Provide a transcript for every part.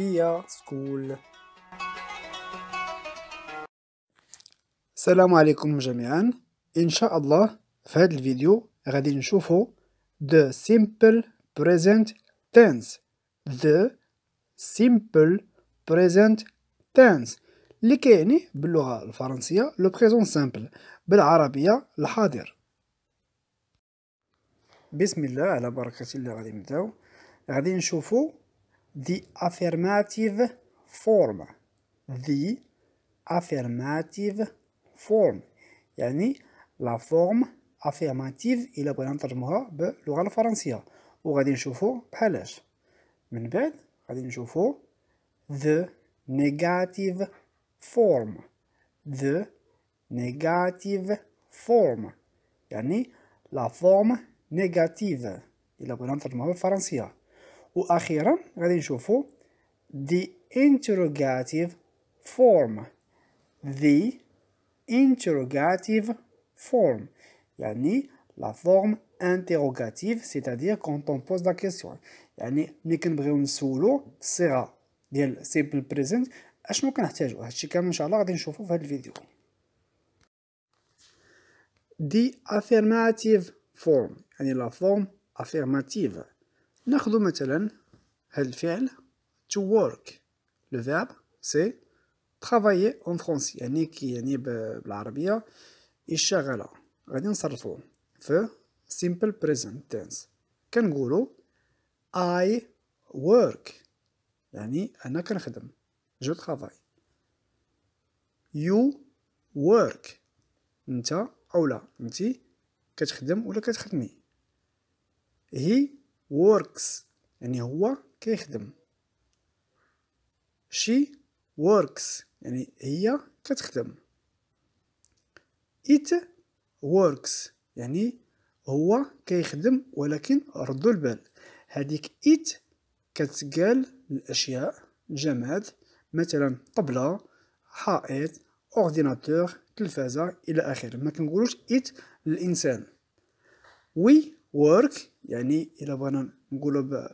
كيا سكول السلام عليكم جميعا ان شاء الله في هذا الفيديو غادي نشوفو the simple present tense the simple present tense اللي كيعني باللغه الفرنسيه لو بريزون سامبل بالعربيه الحاضر بسم الله على بركه الله غادي نبداو غادي نشوفو The affirmative form The affirmative form يعني لا فورم affirmative إلا بغينا نترجموها باللغة الفرنسية وغادي نشوفو بحالاش من بعد غادي نشوفو the negative form the negative form يعني لا فورم نيجاتيف إلا بغينا نترجموها بالفرنسية واخيرا غادي نشوفو the interrogative form the interrogative form يعني la forme interrogative c'est-à-dire quand on pose la question يعني ملي كنبغيو نسولو الصيغه ديال simple present اشنو كنحتاجو هادشي كامل ان شاء الله غادي نشوفو في هاد الفيديو the affirmative form يعني la forme affirmative ناخذ مثلا هذا الفعل to work لو فيرب سي travailler اون فرونسي يعني كي يعني بالعربيه يشغل غادي نصرفو في simple present tense كنقولو I work يعني انا كنخدم جو ترافاي يو work انت او لا انت كتخدم ولا كتخدمي هي works يعني هو كيخدم she works يعني هي كتخدم it works يعني هو كيخدم ولكن ردوا البال هذيك it كتقال الاشياء جماد مثلا طبله حائط اورديناتور تلفازه الى اخره ما كنقولوش it للانسان وي work يعني إلا بغينا نقولو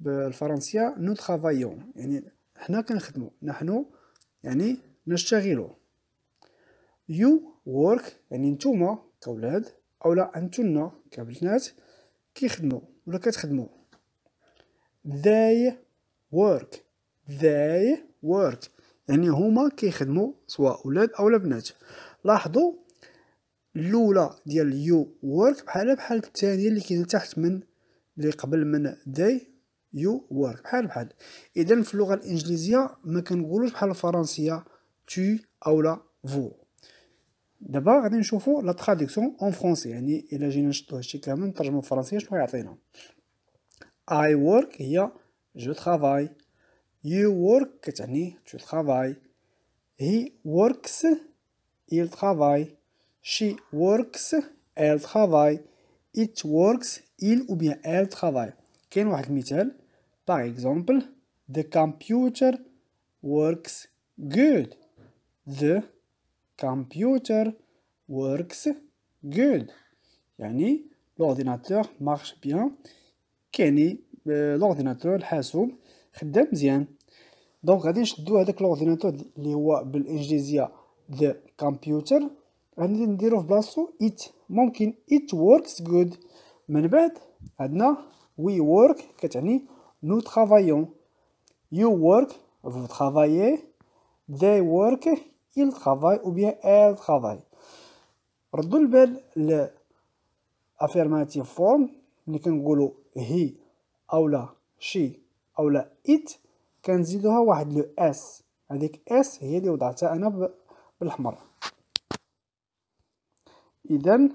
بالفرنسية نو ترافايون يعني حنا كنخدمو نحن يعني نشتغلو يو work يعني نتوما كولاد أولا انتونا كبنات كيخدمو ولا كتخدمو they work they work يعني هما كيخدمو سواء ولاد أو بنات لاحظوا الاولى ديال يو ورك بحالها بحال الثانيه اللي كاينه تحت من اللي قبل من داي يو ورك بحال بحال اذا في اللغه الانجليزيه ما كنقولوش بحال الفرنسيه تو او لا فو دابا غادي نشوفو لا تراديكسيون اون فرونسي يعني الا جينا نشدو هادشي كامل نترجمو الفرنسية شنو غيعطينا اي ورك هي جو ترافاي يو ورك كتعني تو ترافاي هي وركس يل ترافاي She works elle travaille it works il ou bien elle travaille كاين واحد المثال par exemple the computer works good the computer works good يعني l'ordinateur marche bien كيعني l'ordinateur الحاسوب خدام مزيان دونك غادي نشدو هذاك l'ordinateur اللي هو بالانجليزيه the computer غادي نديرو في بلاصتو ات ممكن ات works good من بعد عندنا وي work كتعني نو ترافايون يو ورك فو ترافاي they work il travaille ou bien elle travaille ردوا البال ل affirmative form ملي كنقولوا هي او لا شي اولا ات كنزيدوها واحد لو اس هذيك اس هي اللي وضعتها انا بالحمر إذا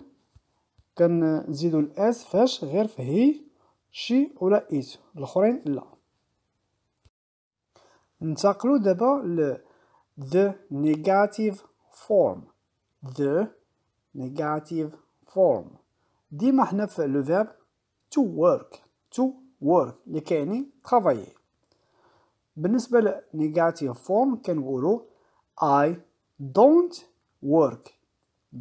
كنزيدو الأس فاش غير في هي شي ولا إيت الآخرين لا ننتقلو دابا ل the negative form the negative form ديما حنا في لو فيرب to work to work اللي كيعني travailler بالنسبة ل negative form كنقولو I don't work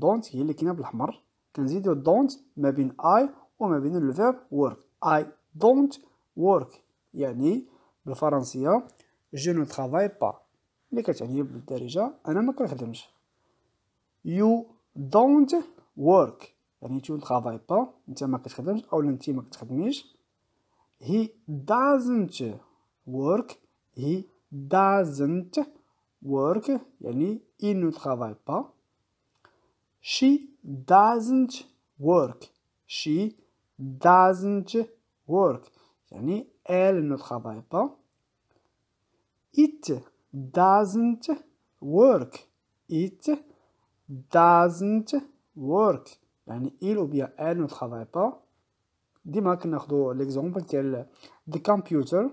دونت هي اللي كاينه بالاحمر كنزيدو دونت ما بين اي وما بين فيرب ورك اي دونت ورك يعني بالفرنسيه جو نو ترافاي با اللي كتعني بالدارجه انا ما كنخدمش يو دونت ورك يعني تو ترافاي با انت ما كتخدمش او انت ما كتخدميش هي دازنت ورك هي دازنت ورك يعني اي نو ترافاي با She doesn't work. She doesn't work. يعني elle ne travaille pas. It doesn't work. It doesn't work. يعني il ou bien elle ne travaille pas. ديما كناخدو ليكزومبل ديال the computer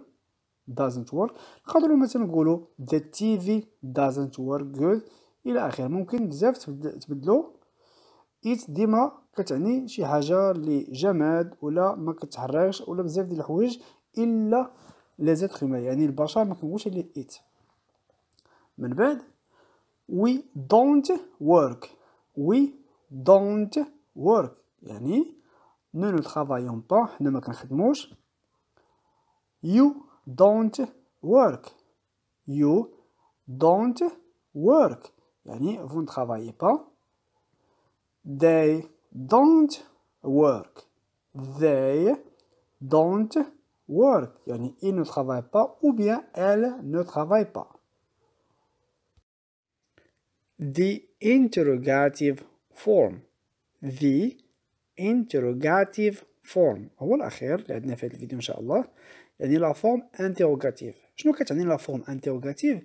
doesn't work نقدروا مثلا نقولوا the TV doesn't work good الى اخره ممكن بزاف تبدلوا إيت ديما كتعني شي حاجة اللي جماد ولا ما كتحركش ولا بزاف ديال الحوايج إلا لازات هما يعني البشر ما كنقولش اللي إيت من بعد وي دونت ورك وي دونت ورك يعني نو نو ترافايون با حنا ما كنخدموش يو دونت ورك يو دونت ورك يعني فون ترافايي با They don't work. They don't work. Yani il ne travaille pas ou bien elle ne travaille pas. The interrogative form. The interrogative form. On va faire عندنا في هذا الفيديو إن شاء الله. la forme interrogative. Je شنو كتعني la forme interrogative?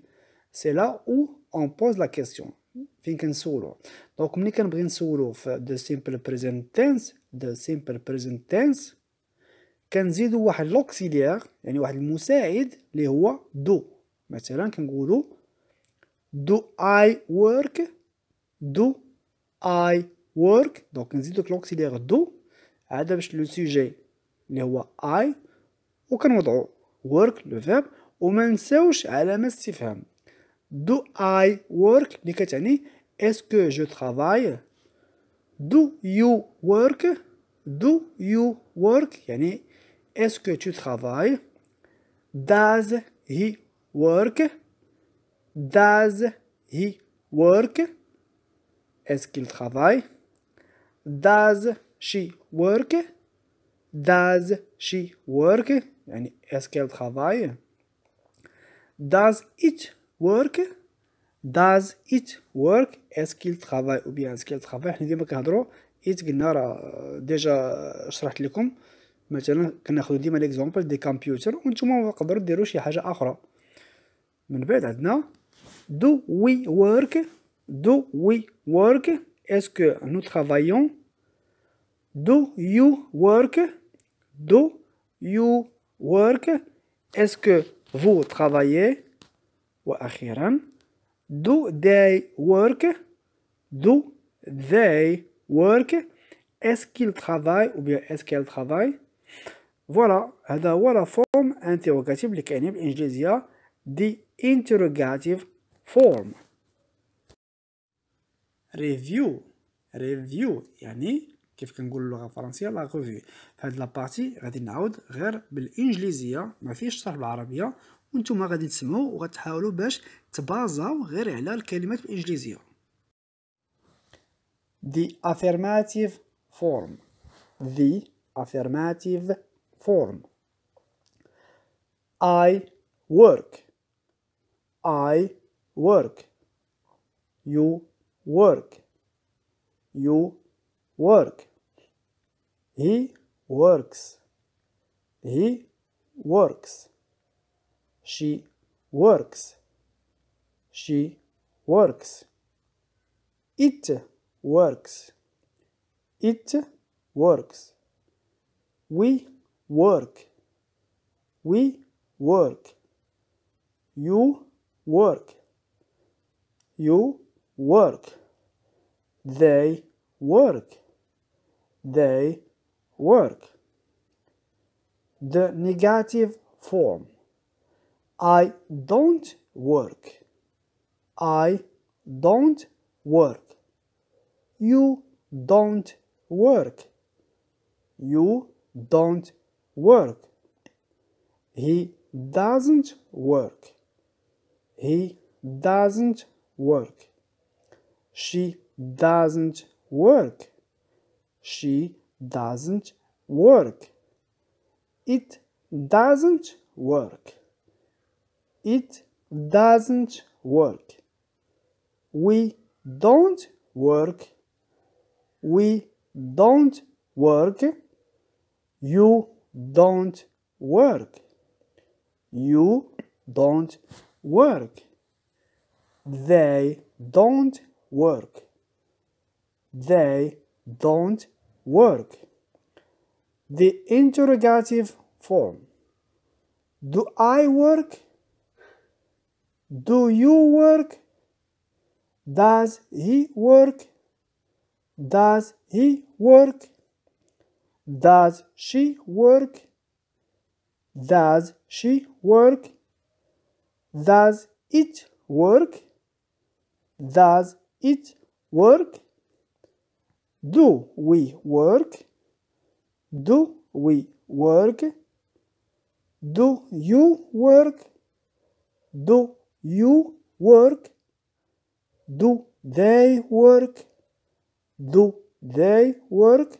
C'est là où on pose la question. فين كنسولو دونك ملي كنبغي نسولو في دو سيمبل بريزنت تنس دو سيمبل بريزنت تنس كنزيدو واحد لوكسيليير يعني واحد المساعد اللي هو دو مثلا كنقولو دو اي ورك دو اي ورك دونك نزيدو لوكسيليير دو عاد باش لو سوجي اللي هو اي وكنوضعو ورك لو فيرب وما نساوش علامه استفهام Do I work est-ce que je travaille Do you work Do you work Yani, est-ce que tu travailles Does he work Does he work Est-ce qu'il travaille Does she work Does she work Est-ce qu'elle travaille Does it work does it work اسكيل ترافاي او بيان اسكيل ترافاي حنا ديما كنهضروا ات قلنا راه ديجا شرحت لكم مثلا كناخذ ديما ليكزومبل دي كمبيوتر وانتم تقدروا ديروا شي حاجه اخرى من بعد عندنا do we work do we work est-ce que nous travaillons do you work do you work est-ce que vous travaillez وأخيرا do they work do they work est-ce qu'ils travaillent ou bien est-ce qu'elles travaillent فوالا هذا هو لا فورم انتيروغاتيف اللي كاينه بالانجليزيه دي انتيروغاتيف فورم ريفيو ريفيو يعني كيف كنقول اللغه الفرنسيه لا ريفيو فهاد بارتي غادي نعاود غير بالانجليزيه ما فيش شرح بالعربيه وانتوما غادي تسمعوا وغتحاولوا باش تبازاو غير على الكلمات الانجليزيه the affirmative form the affirmative form i work i work you work you work he works he works She works. She works. It works. It works. We work. We work. You work. You work. They work. They work. The negative form. I don't work. I don't work. You don't work. You don't work. He doesn't work. He doesn't work. She doesn't work. She doesn't work. It doesn't work. It doesn't work. We don't work. We don't work. You don't work. You don't work. They don't work. They don't work. The interrogative form. Do I work? Do you work? Does he work? Does he work? Does she work? Does she work? Does it work? Does it work? Do we work? Do we work? Do you work? Do you work. Do they work? Do they work?